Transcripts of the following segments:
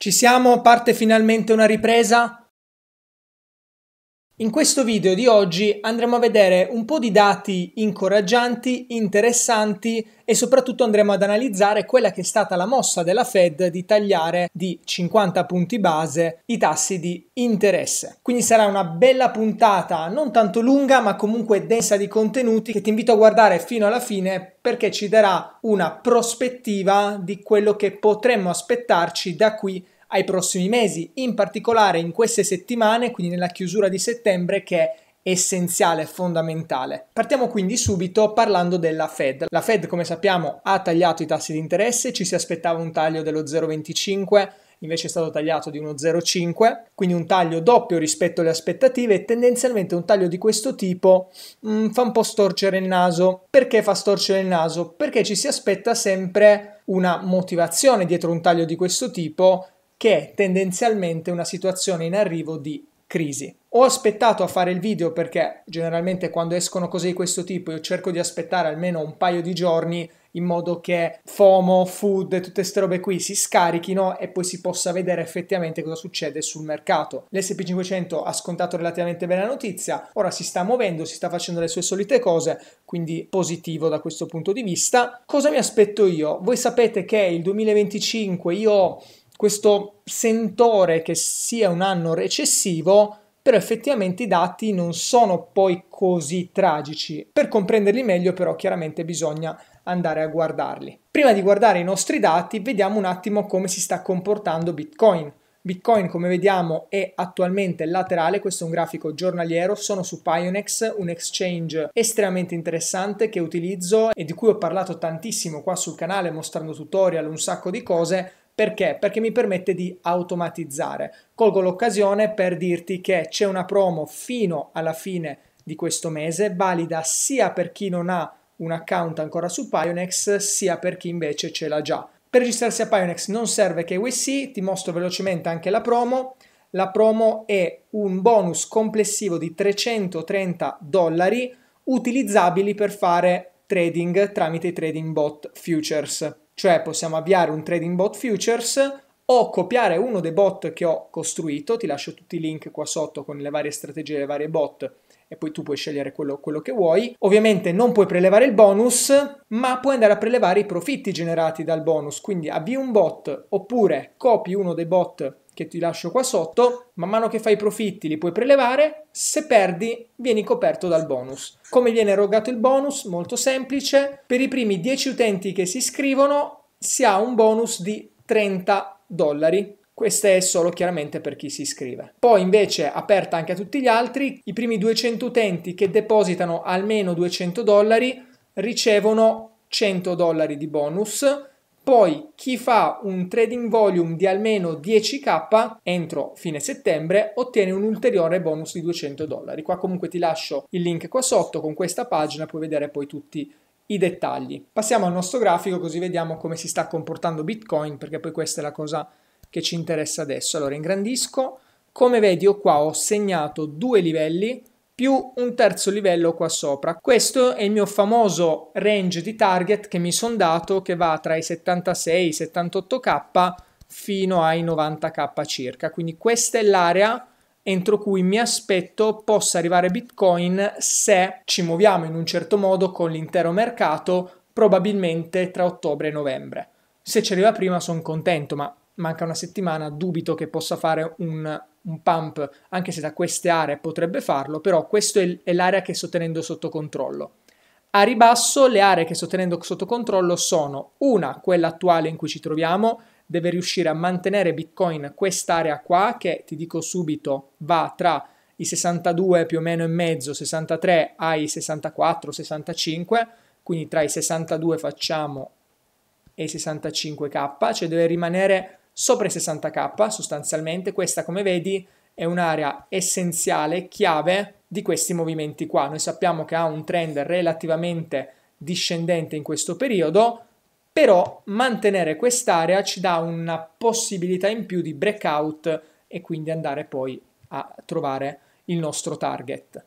Ci siamo, parte finalmente una ripresa? In questo video di oggi andremo a vedere un po' di dati incoraggianti, interessanti e soprattutto andremo ad analizzare quella che è stata la mossa della Fed di tagliare di 50 punti base i tassi di interesse. Quindi sarà una bella puntata, non tanto lunga ma comunque densa di contenuti che ti invito a guardare fino alla fine perché ci darà una prospettiva di quello che potremmo aspettarci da qui ai prossimi mesi, in particolare in queste settimane, quindi nella chiusura di settembre che è essenziale, fondamentale. Partiamo quindi subito parlando della Fed. La Fed, come sappiamo, ha tagliato i tassi di interesse, ci si aspettava un taglio dello 0,25 invece è stato tagliato di 1,05, quindi un taglio doppio rispetto alle aspettative e tendenzialmente un taglio di questo tipo mh, mm, fa un po' storcere il naso. Perché fa storcere il naso? Perché ci si aspetta sempre una motivazione dietro un taglio di questo tipo che è tendenzialmente una situazione in arrivo di crisi. Ho aspettato a fare il video perché generalmente quando escono cose di questo tipo io cerco di aspettare almeno un paio di giorni in modo che FOMO, food e tutte queste robe qui si scarichino e poi si possa vedere effettivamente cosa succede sul mercato. L'SP500 ha scontato relativamente bene la notizia, ora si sta muovendo, si sta facendo le sue solite cose, quindi positivo da questo punto di vista. Cosa mi aspetto io? Voi sapete che il 2025 io questo sentore che sia un anno recessivo, però effettivamente i dati non sono poi così tragici. Per comprenderli meglio però chiaramente bisogna andare a guardarli. Prima di guardare i nostri dati vediamo un attimo come si sta comportando Bitcoin. Bitcoin, come vediamo, è attualmente laterale, questo è un grafico giornaliero, sono su Pionex, un exchange estremamente interessante che utilizzo e di cui ho parlato tantissimo qua sul canale mostrando tutorial, un sacco di cose, perché? Perché mi permette di automatizzare. Colgo l'occasione per dirti che c'è una promo fino alla fine di questo mese, valida sia per chi non ha un account ancora su Pionex, sia per chi invece ce l'ha già. Per registrarsi a Pionex non serve che KYC, ti mostro velocemente anche la promo. La promo è un bonus complessivo di 330 dollari utilizzabili per fare trading tramite i trading bot futures cioè possiamo avviare un trading bot futures o copiare uno dei bot che ho costruito, ti lascio tutti i link qua sotto con le varie strategie, le varie bot e poi tu puoi scegliere quello, quello, che vuoi. Ovviamente non puoi prelevare il bonus, ma puoi andare a prelevare i profitti generati dal bonus, quindi avvii un bot oppure copi uno dei bot che ti lascio qua sotto, man mano che fai i profitti li puoi prelevare, se perdi vieni coperto dal bonus. Come viene erogato il bonus? Molto semplice, per i primi 10 utenti che si iscrivono si ha un bonus di 30 dollari. Questo è solo chiaramente per chi si iscrive. Poi invece aperta anche a tutti gli altri, i primi 200 utenti che depositano almeno 200 dollari ricevono 100 dollari di bonus poi chi fa un trading volume di almeno 10k entro fine settembre ottiene un ulteriore bonus di 200 dollari. Qua comunque ti lascio il link qua sotto con questa pagina, puoi vedere poi tutti i dettagli. Passiamo al nostro grafico così vediamo come si sta comportando Bitcoin perché poi questa è la cosa che ci interessa adesso. Allora ingrandisco, come vedi io qua ho segnato due livelli più un terzo livello qua sopra. Questo è il mio famoso range di target che mi sono dato che va tra i 76 e i 78k fino ai 90k circa. Quindi questa è l'area entro cui mi aspetto possa arrivare Bitcoin se ci muoviamo in un certo modo con l'intero mercato, probabilmente tra ottobre e novembre. Se ci arriva prima sono contento, ma manca una settimana, dubito che possa fare un un pump anche se da queste aree potrebbe farlo, però questa è l'area che sto tenendo sotto controllo. A ribasso le aree che sto tenendo sotto controllo sono una, quella attuale in cui ci troviamo, deve riuscire a mantenere Bitcoin quest'area qua che ti dico subito va tra i 62 più o meno e mezzo, 63 ai 64, 65, quindi tra i 62 facciamo e i 65k, cioè deve rimanere sopra i 60k sostanzialmente. Questa come vedi è un'area essenziale, chiave di questi movimenti qua. Noi sappiamo che ha un trend relativamente discendente in questo periodo, però mantenere quest'area ci dà una possibilità in più di breakout e quindi andare poi a trovare il nostro target.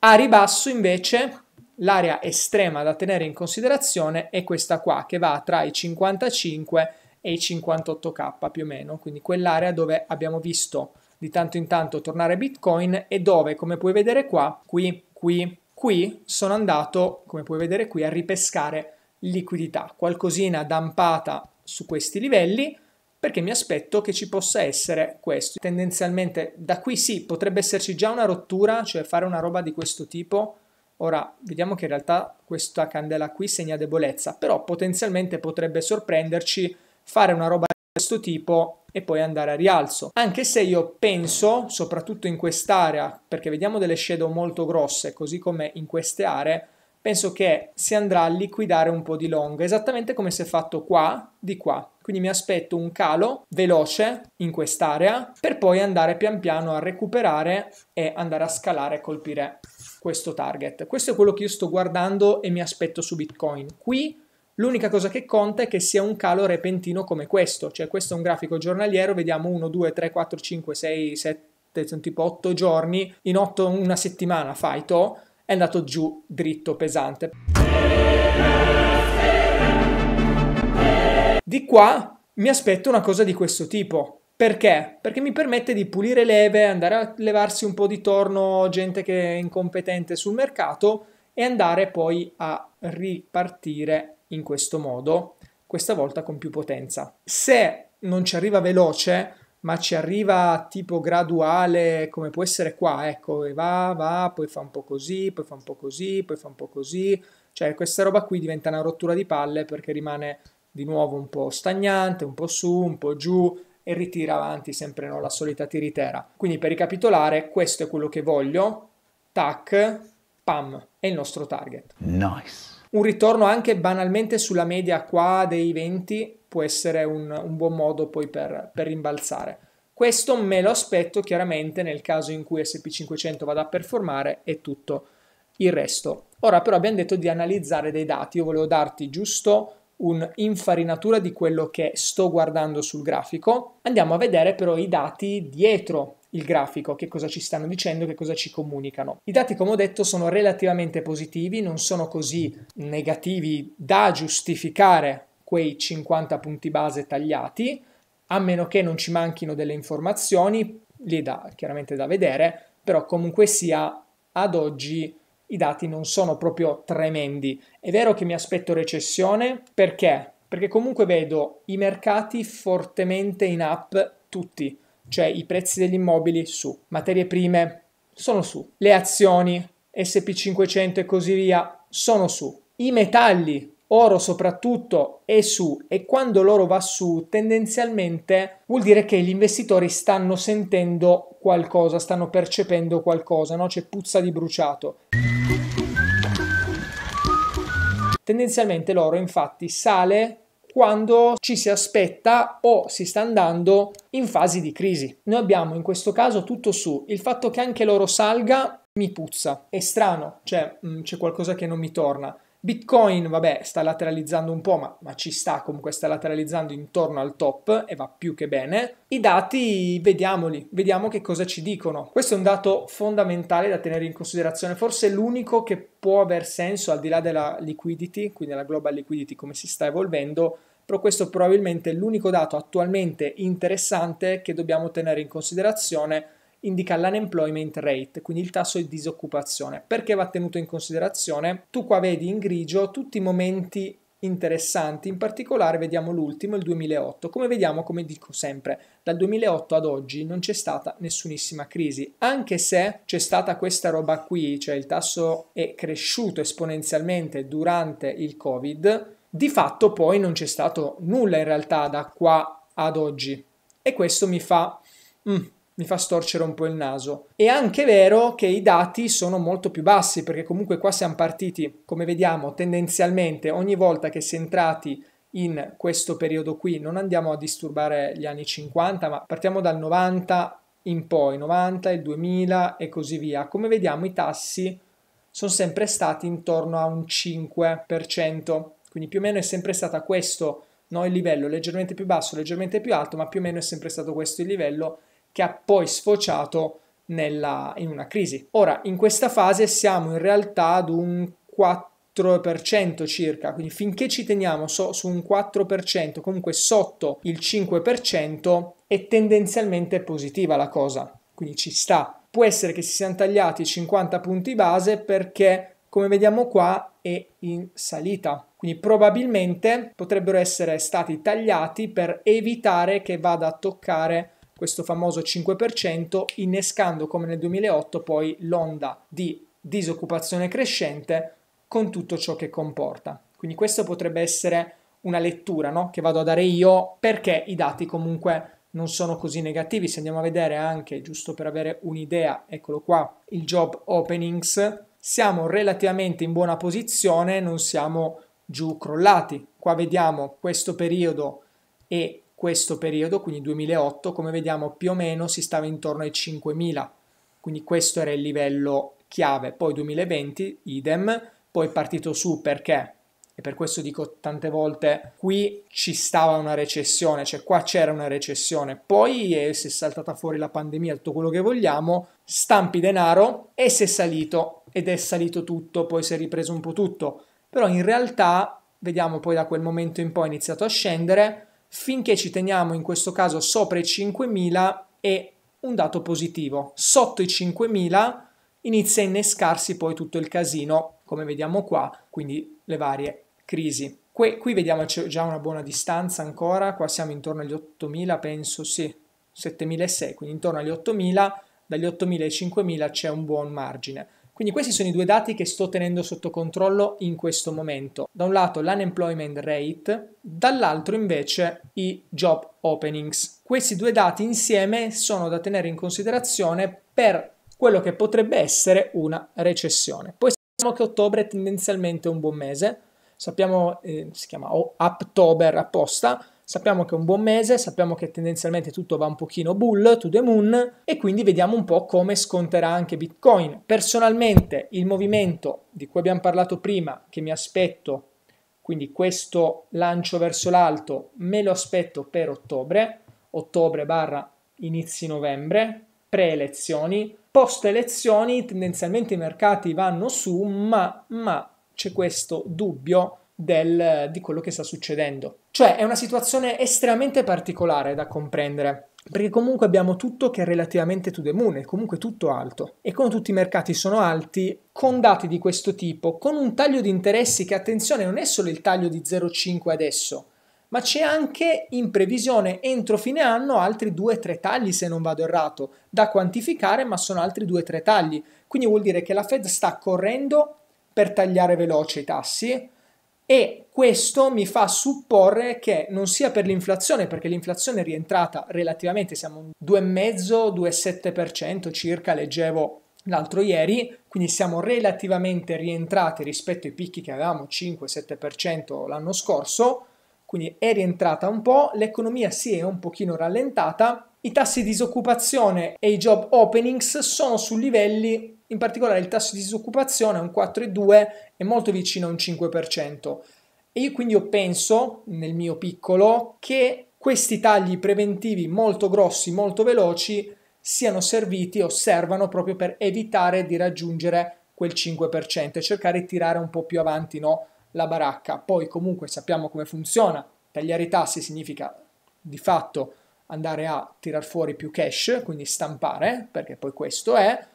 A ribasso invece l'area estrema da tenere in considerazione è questa qua che va tra i 55 e e i 58k più o meno, quindi quell'area dove abbiamo visto di tanto in tanto tornare Bitcoin e dove, come puoi vedere qua, qui, qui, qui, sono andato, come puoi vedere qui, a ripescare liquidità, qualcosina dampata su questi livelli, perché mi aspetto che ci possa essere questo. Tendenzialmente da qui sì, potrebbe esserci già una rottura, cioè fare una roba di questo tipo. Ora, vediamo che in realtà questa candela qui segna debolezza, però potenzialmente potrebbe sorprenderci fare una roba di questo tipo e poi andare a rialzo. Anche se io penso, soprattutto in quest'area, perché vediamo delle shadow molto grosse, così come in queste aree, penso che si andrà a liquidare un po' di long, esattamente come si è fatto qua, di qua. Quindi mi aspetto un calo veloce in quest'area per poi andare pian piano a recuperare e andare a scalare e colpire questo target. Questo è quello che io sto guardando e mi aspetto su Bitcoin. Qui L'unica cosa che conta è che sia un calo repentino come questo, cioè questo è un grafico giornaliero, vediamo 1, 2, 3, 4, 5, 6, 7, sono tipo 8 giorni, in 8 una settimana faito, è andato giù dritto, pesante. Di qua mi aspetto una cosa di questo tipo. Perché? Perché mi permette di pulire leve, andare a levarsi un po' di torno gente che è incompetente sul mercato e andare poi a ripartire in questo modo, questa volta con più potenza. Se non ci arriva veloce, ma ci arriva tipo graduale, come può essere qua, ecco, e va, va, poi fa un po' così, poi fa un po' così, poi fa un po' così, cioè questa roba qui diventa una rottura di palle perché rimane di nuovo un po' stagnante, un po' su, un po' giù e ritira avanti sempre no, la solita tiritera. Quindi per ricapitolare, questo è quello che voglio, tac, pam, è il nostro target. Nice. Un ritorno anche banalmente sulla media qua dei 20 può essere un, un buon modo poi per, per rimbalzare. Questo me lo aspetto chiaramente nel caso in cui SP500 vada a performare e tutto il resto. Ora però abbiamo detto di analizzare dei dati, io volevo darti giusto un'infarinatura di quello che sto guardando sul grafico. Andiamo a vedere però i dati dietro il grafico, che cosa ci stanno dicendo, che cosa ci comunicano. I dati, come ho detto, sono relativamente positivi, non sono così negativi da giustificare quei 50 punti base tagliati, a meno che non ci manchino delle informazioni, lì da, chiaramente da vedere, però comunque sia ad oggi i dati non sono proprio tremendi. È vero che mi aspetto recessione, perché? Perché comunque vedo i mercati fortemente in up tutti cioè i prezzi degli immobili su, materie prime sono su, le azioni SP500 e così via sono su, i metalli oro soprattutto è su e quando l'oro va su tendenzialmente vuol dire che gli investitori stanno sentendo qualcosa, stanno percependo qualcosa, no? c'è puzza di bruciato. Tendenzialmente l'oro infatti sale quando ci si aspetta o si sta andando in fasi di crisi. Noi abbiamo in questo caso tutto su il fatto che anche l'oro salga mi puzza, è strano, cioè mh, mm, c'è qualcosa che non mi torna. Bitcoin, vabbè, sta lateralizzando un po', ma, ma, ci sta comunque, sta lateralizzando intorno al top e va più che bene. I dati, vediamoli, vediamo che cosa ci dicono. Questo è un dato fondamentale da tenere in considerazione, forse l'unico che può aver senso al di là della liquidity, quindi la global liquidity come si sta evolvendo, però questo probabilmente l'unico dato attualmente interessante che dobbiamo tenere in considerazione indica l'unemployment rate, quindi il tasso di disoccupazione. Perché va tenuto in considerazione? Tu qua vedi in grigio tutti i momenti interessanti, in particolare vediamo l'ultimo, il 2008. Come vediamo, come dico sempre, dal 2008 ad oggi non c'è stata nessunissima crisi, anche se c'è stata questa roba qui, cioè il tasso è cresciuto esponenzialmente durante il Covid, di fatto poi non c'è stato nulla in realtà da qua ad oggi e questo mi fa, mm, mi fa storcere un po' il naso. È anche vero che i dati sono molto più bassi perché comunque qua siamo partiti, come vediamo, tendenzialmente ogni volta che si è entrati in questo periodo qui, non andiamo a disturbare gli anni 50, ma partiamo dal 90 in poi, 90, il 2000 e così via. Come vediamo i tassi sono sempre stati intorno a un 5%. Quindi più o meno è sempre stato questo no, il livello, leggermente più basso, leggermente più alto, ma più o meno è sempre stato questo il livello che ha poi sfociato nella, in una crisi. Ora, in questa fase siamo in realtà ad un 4% circa, quindi finché ci teniamo so, su un 4%, comunque sotto il 5%, è tendenzialmente positiva la cosa, quindi ci sta. Può essere che si siano tagliati 50 punti base perché come vediamo qua è in salita. Quindi probabilmente potrebbero essere stati tagliati per evitare che vada a toccare questo famoso 5%, innescando come nel 2008 poi l'onda di disoccupazione crescente con tutto ciò che comporta. Quindi questo potrebbe essere una lettura no? che vado a dare io perché i dati comunque non sono così negativi. Se andiamo a vedere anche, giusto per avere un'idea, eccolo qua, il job openings, siamo relativamente in buona posizione, non siamo giù crollati. Qua vediamo questo periodo e questo periodo, quindi 2008, come vediamo più o meno si stava intorno ai 5000. Quindi questo era il livello chiave. Poi 2020, idem, poi partito su perché e per questo dico tante volte qui ci stava una recessione, cioè qua c'era una recessione, poi eh, si è saltata fuori la pandemia, tutto quello che vogliamo, stampi denaro e si è salito ed è salito tutto, poi si è ripreso un po' tutto, però in realtà vediamo poi da quel momento in poi è iniziato a scendere finché ci teniamo in questo caso sopra i 5.000 è un dato positivo, sotto i 5.000 inizia a innescarsi poi tutto il casino, come vediamo qua, quindi le varie crisi. Qui, qui vediamo c'è già una buona distanza ancora, qua siamo intorno agli 8.000 penso, sì, 7.600, quindi intorno agli 8.000, dagli 8.000 ai 5.000 c'è un buon margine. Quindi questi sono i due dati che sto tenendo sotto controllo in questo momento. Da un lato l'unemployment rate, dall'altro invece i job openings. Questi due dati insieme sono da tenere in considerazione per quello che potrebbe essere una recessione. Poi sappiamo che ottobre è tendenzialmente un buon mese, sappiamo, eh, si chiama October apposta, Sappiamo che è un buon mese, sappiamo che tendenzialmente tutto va un pochino bull to the moon e quindi vediamo un po' come sconterà anche Bitcoin. Personalmente il movimento di cui abbiamo parlato prima che mi aspetto, quindi questo lancio verso l'alto, me lo aspetto per ottobre, ottobre barra inizi novembre, pre-elezioni, post-elezioni tendenzialmente i mercati vanno su, ma, ma c'è questo dubbio del, di quello che sta succedendo. Cioè è una situazione estremamente particolare da comprendere, perché comunque abbiamo tutto che è relativamente to the moon, è comunque tutto alto. E come tutti i mercati sono alti, con dati di questo tipo, con un taglio di interessi che attenzione non è solo il taglio di 0,5 adesso, ma c'è anche in previsione entro fine anno altri 2-3 tagli se non vado errato, da quantificare ma sono altri 2-3 tagli, quindi vuol dire che la Fed sta correndo per tagliare veloce i tassi, e questo mi fa supporre che non sia per l'inflazione, perché l'inflazione è rientrata relativamente, siamo un 2,5-2,7% circa, leggevo l'altro ieri, quindi siamo relativamente rientrati rispetto ai picchi che avevamo 5-7% l'anno scorso, quindi è rientrata un po', l'economia si è un pochino rallentata, i tassi di disoccupazione e i job openings sono su livelli in particolare il tasso di disoccupazione è un 4,2 è molto vicino a un 5%. E io quindi io penso, nel mio piccolo, che questi tagli preventivi molto grossi, molto veloci, siano serviti o servano proprio per evitare di raggiungere quel 5% e cercare di tirare un po' più avanti no, la baracca. Poi comunque sappiamo come funziona, tagliare i tassi significa di fatto andare a tirar fuori più cash, quindi stampare, perché poi questo è,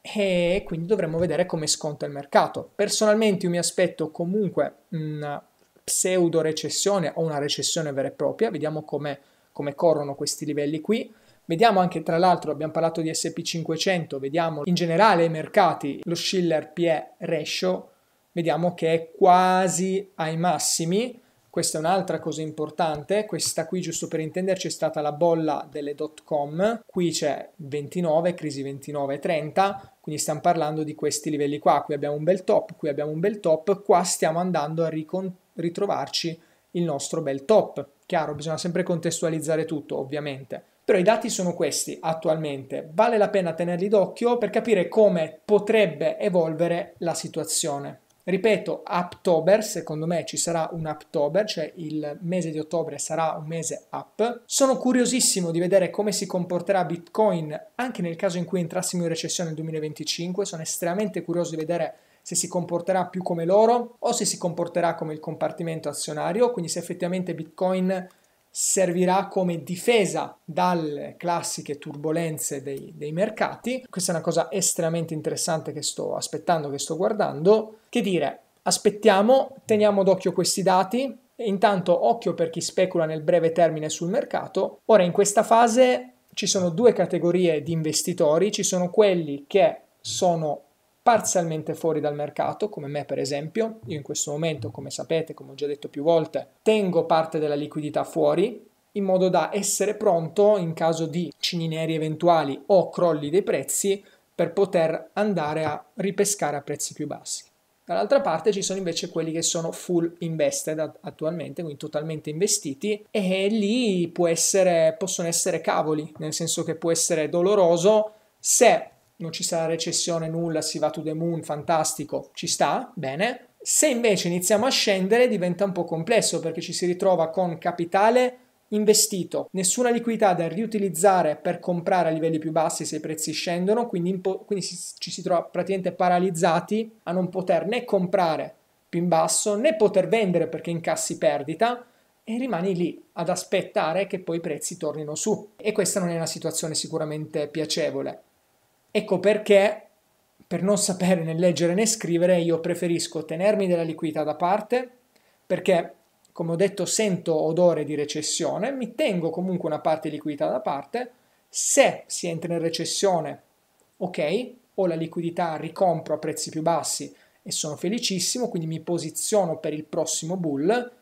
e quindi dovremmo vedere come sconta il mercato. Personalmente io mi aspetto comunque una pseudo recessione o una recessione vera e propria, vediamo come, come corrono questi livelli qui. Vediamo anche tra l'altro, abbiamo parlato di SP500, vediamo in generale i mercati, lo Schiller PE ratio, vediamo che è quasi ai massimi, questa è un'altra cosa importante, questa qui giusto per intenderci è stata la bolla delle dot com, qui c'è 29, crisi 29 e 30, quindi stiamo parlando di questi livelli qua, qui abbiamo un bel top, qui abbiamo un bel top, qua stiamo andando a ricon- ritrovarci il nostro bel top. Chiaro, bisogna sempre contestualizzare tutto ovviamente, però i dati sono questi attualmente, vale la pena tenerli d'occhio per capire come potrebbe evolvere la situazione. Ripeto, Uptober, secondo me ci sarà un Uptober, cioè il mese di ottobre sarà un mese up. Sono curiosissimo di vedere come si comporterà Bitcoin anche nel caso in cui entrassimo in recessione nel 2025, sono estremamente curioso di vedere se si comporterà più come loro o se si comporterà come il compartimento azionario, quindi se effettivamente Bitcoin servirà come difesa dalle classiche turbulenze dei, dei, mercati. Questa è una cosa estremamente interessante che sto aspettando, che sto guardando. Che dire, aspettiamo, teniamo d'occhio questi dati. Intanto occhio per chi specula nel breve termine sul mercato. Ora in questa fase ci sono due categorie di investitori, ci sono quelli che sono parzialmente fuori dal mercato, come me per esempio. Io in questo momento, come sapete, come ho già detto più volte, tengo parte della liquidità fuori in modo da essere pronto in caso di cini neri eventuali o crolli dei prezzi per poter andare a ripescare a prezzi più bassi. Dall'altra parte ci sono invece quelli che sono full invested attualmente, quindi totalmente investiti, e lì essere, possono essere cavoli, nel senso che può essere doloroso se non ci sarà recessione, nulla, si va to the moon, fantastico, ci sta, bene. Se invece iniziamo a scendere diventa un po' complesso perché ci si ritrova con capitale investito, nessuna liquidità da riutilizzare per comprare a livelli più bassi se i prezzi scendono, quindi, quindi si, ci si trova praticamente paralizzati a non poter né comprare più in basso né poter vendere perché incassi perdita e rimani lì ad aspettare che poi i prezzi tornino su e questa non è una situazione sicuramente piacevole. Ecco perché, per non sapere né leggere né scrivere, io preferisco tenermi della liquidità da parte perché, come ho detto, sento odore di recessione, mi tengo comunque una parte di liquidità da parte. Se si entra in recessione, ok, ho la liquidità, ricompro a prezzi più bassi e sono felicissimo, quindi mi posiziono per il prossimo bull.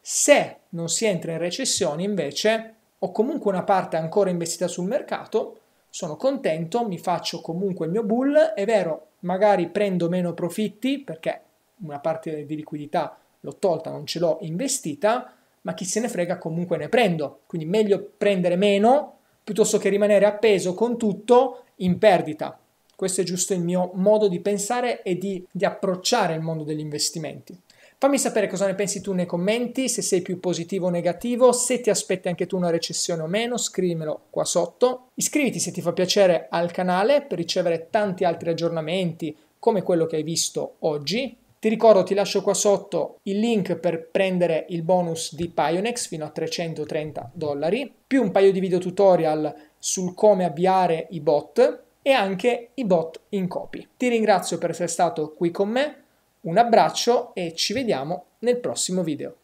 Se non si entra in recessione, invece, ho comunque una parte ancora investita sul mercato sono contento, mi faccio comunque il mio bull, è vero, magari prendo meno profitti perché una parte di liquidità l'ho tolta, non ce l'ho investita, ma chi se ne frega comunque ne prendo, quindi meglio prendere meno piuttosto che rimanere appeso con tutto in perdita. Questo è giusto il mio modo di pensare e di, di approcciare il mondo degli investimenti. Fammi sapere cosa ne pensi tu nei commenti, se sei più positivo o negativo, se ti aspetti anche tu una recessione o meno, scrivimelo qua sotto. Iscriviti se ti fa piacere al canale per ricevere tanti altri aggiornamenti come quello che hai visto oggi. Ti ricordo, ti lascio qua sotto il link per prendere il bonus di Pionex fino a 330 dollari, più un paio di video tutorial sul come avviare i bot e anche i bot in copy. Ti ringrazio per essere stato qui con me un abbraccio e ci vediamo nel prossimo video.